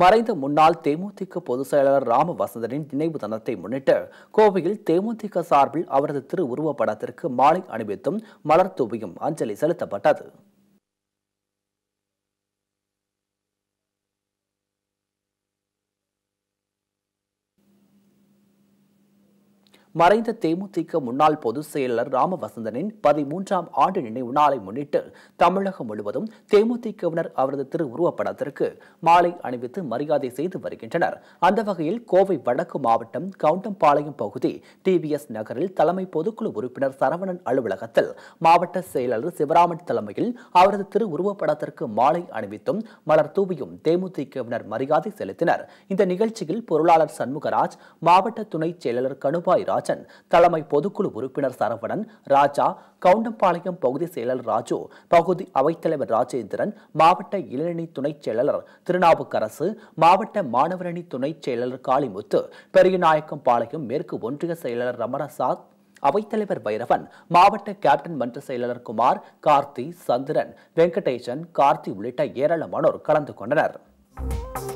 மறைந்த முன்னாள் தேமுதிக பொதுச் செயலாளர் ராம வசந்தனின் நினைவு தினத்தை முன்னிட்டு கோவையில் தேமுதிக சார்பில் அவரது திருவுருவ படத்திற்கு மாலை அணிவித்தும் மலர் தூவியும் அஞ்சலி செலுத்தப்பட்டது மறைந்த தேமுதிக முன்னாள் பொதுச் செயலர் ராமவசந்தனின் பதிமூன்றாம் ஆண்டு நினைவு நாளை முன்னிட்டு தமிழகம் முழுவதும் தேமுதிகவினர் அவரது திருவுருவப்படத்திற்கு மாலை அணிவித்து மரியாதை செய்து வருகின்றனர் அந்த வகையில் கோவை வடக்கு மாவட்டம் கவுண்டம்பாளையம் பகுதி டிவிஎஸ் நகரில் தலைமை பொதுக்குழு உறுப்பினர் சரவணன் அலுவலகத்தில் மாவட்ட செயலாளர் சிவராமன் தலைமையில் அவரது திருவுருவப்படத்திற்கு மாலை அணிவித்தும் மலர் தூவியும் தேமுதிகவினர் மரியாதை செலுத்தினர் இந்த நிகழ்ச்சியில் பொருளாளர் சண்முகராஜ் மாவட்ட துணைச் செயலர் கணுபாய் ராஜ் நடராஜன் தலைமை பொதுக்குழு உறுப்பினர் சரவணன் ராஜா கவுண்டம்பாளையம் பகுதி செயலர் ராஜு பகுதி அவைத்தலைவர் ராஜேந்திரன் மாவட்ட இளநி துணைச் செயலாளர் திருநாவுக்கரசு மாவட்ட மாணவரணி துணைச் செயலாளர் காளிமுத்து பெரியநாயக்கம் பாளையம் மேற்கு ஒன்றிய செயலாளர் ரமரசாத் அவைத்தலைவர் வைரவன் மாவட்ட கேப்டன் மன்ற செயலாளர் குமார் கார்த்தி சந்திரன் வெங்கடேசன் கார்த்தி உள்ளிட்ட ஏராளமானோர் கலந்து கொண்டனர்